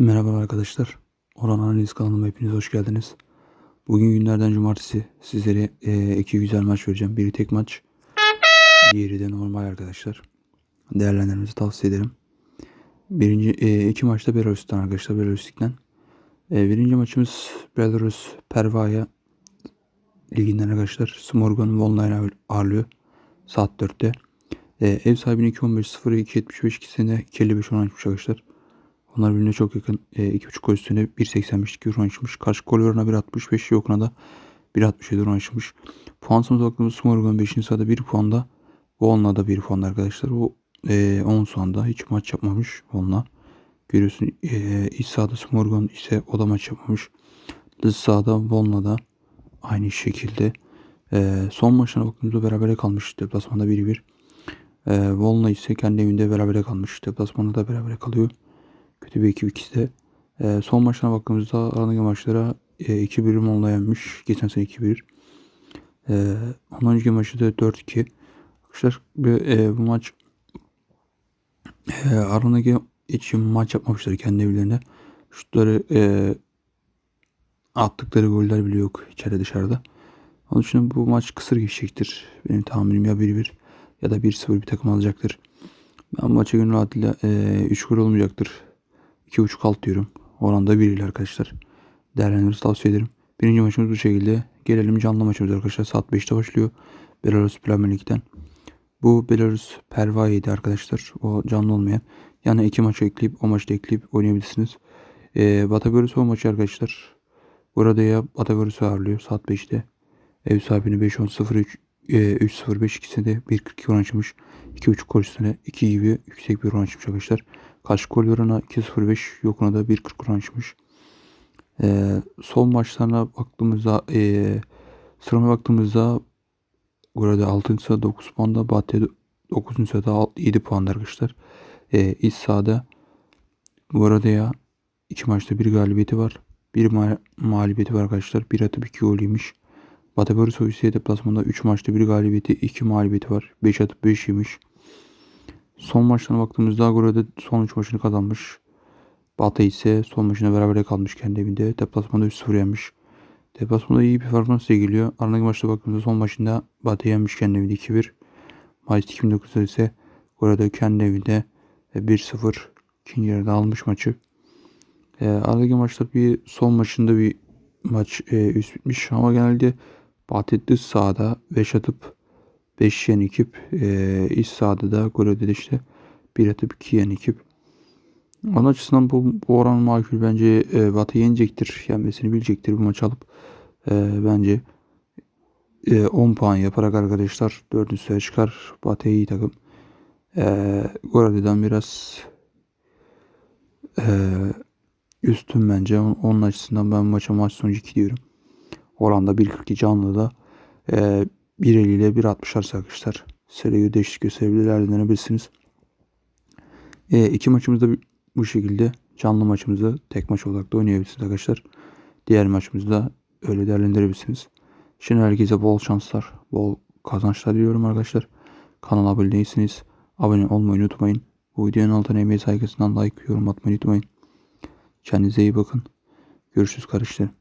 Merhaba arkadaşlar. Oran Analiz kanalıma hepiniz hoş geldiniz. Bugün günlerden cumartesi sizlere e, iki güzel maç vereceğim. Biri tek maç, diğeri de normal arkadaşlar. Değerlendirmenizi tavsiye ederim. Birinci e, iki maçta Belarus'tan arkadaşlar Belarus'tan. E, birinci maçımız Belarus Perva'ya liginden arkadaşlar. Smorgon Volna'yı ağırlıyor. Saat 4'te. E, ev sahibinin 2.15.02.75 ikisinde 55 10 açmış arkadaşlar. Onlar birbirine çok yakın. E, ee, 2.5 gol üstünde, üstüne 1.85 oran açmış. Karşı gol oranı 1.65. Yokuna da 1.67 oran açmış. Puan sonucu baktığımızda Sumargan 5. sırada 1 puanda. Volna da 1 puanda arkadaşlar. O e, sonunda hiç maç yapmamış Volna. Görüyorsun e, iç sahada Smorgon ise o da maç yapmamış. Dış sahada Volna da aynı şekilde. E, son maçına baktığımızda berabere kalmış. Deplasmanda 1-1. E, Volna ise kendi evinde berabere kalmış. Deplasmanda da berabere kalıyor kötü bir ekip ikisi de. E, son maçına baktığımızda aradaki maçlara e, 2 bölüm onlayanmış. Geçen sene 2-1. E, ee, ondan önceki maçı da 4-2. Arkadaşlar e, bu maç e, aradaki için maç yapmamışlar kendi evlerine. Şutları e, attıkları goller bile yok içeride dışarıda. Onun için bu maç kısır geçecektir. Benim tahminim ya 1-1 ya da 1-0 bir takım alacaktır. Ben maça gönül adıyla e, gol olmayacaktır 2.5 alt diyorum. Oranda 1 ile arkadaşlar. Değerlendirmenizi tavsiye ederim. Birinci maçımız bu şekilde. Gelelim canlı maçımız arkadaşlar. Saat 5'te başlıyor. Belarus Premier Lig'den. Bu Belarus Perva'ydı arkadaşlar. O canlı olmayan. Yani iki maçı ekleyip o maçta ekleyip oynayabilirsiniz. Ee, Batagörüs o maçı arkadaşlar. Burada ya Batagörüs'ü ağırlıyor saat 5'te. Ev sahibini 5-10-0-3 e, 3-0-5 ikisinde 1-42 oran açmış. 2.5 gol üstüne 2 gibi yüksek bir oran açmış arkadaşlar. Kaç gol oranı 2.05 yok ona da 1.40 oranmış. Ee, son maçlarına baktığımızda e, ee, sıramaya baktığımızda burada 6. sırada 9 puanda Batı'ya 9. sırada 7 puanda arkadaşlar. Ee, iç sahada ya 2 maçta bir galibiyeti var. bir ma mağlubiyeti var arkadaşlar. bir atıp 2 gol yemiş. Batı Borisov ise deplasmanda 3 maçta bir galibiyeti 2 mağlubiyeti var. 5 atıp 5 yemiş. Son maçlarına baktığımızda Agüero son 3 maçını kazanmış. Bata ise son maçına beraber kalmış kendi evinde. Deplasmanda 3-0 yenmiş. Deplasmanda iyi bir performans sergiliyor. Aradaki maçta baktığımızda son maçında Bata yenmiş kendi evinde 2-1. Mayıs 2009'da ise Agüero kendi evinde 1-0 e, ikinci yarıda almış maçı. E, aradaki maçta bir son maçında bir maç e, üst bitmiş ama genelde Bahtet dış sahada 5 atıp 5 yenikip e, iç sahada da gol ödedişte 1 atıp 2 yenikip. Onun açısından bu, bu oran makul bence e, Batı yenecektir. Yenmesini bilecektir bu maçı alıp. E, bence e, 10 puan yaparak arkadaşlar 4. sıraya çıkar. Batı iyi takım. E, Goradi'den biraz e, üstün bence. Onun açısından ben maça maç sonucu 2 diyorum. Oranda 1.42 canlı da e, 1.50 ile 1.60 arası arkadaşlar. Seriyi değişik gösterebilirler denebilirsiniz. E, İki maçımızda bu şekilde canlı maçımızı tek maç olarak da oynayabilirsiniz arkadaşlar. Diğer maçımızda öyle değerlendirebilirsiniz. Şimdi herkese bol şanslar, bol kazançlar diliyorum arkadaşlar. Kanala abone değilsiniz. Abone olmayı unutmayın. Bu videonun altına emeği saygısından like, yorum atmayı unutmayın. Kendinize iyi bakın. Görüşürüz kardeşlerim.